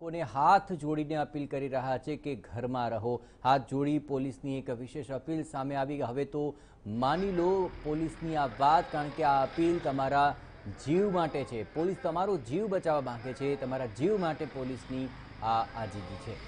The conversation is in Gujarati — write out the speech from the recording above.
લોકોને હાથ જોડીને અપીલ કરી રહ્યા છે કે ઘરમાં રહો હાથ જોડી પોલીસની એક વિશેષ અપીલ સામે આવી હવે તો માની લો પોલીસની આ વાત કારણ કે આ અપીલ તમારા જીવ માટે છે પોલીસ તમારો જીવ બચાવવા માંગે છે તમારા જીવ માટે પોલીસની આ આજીજી છે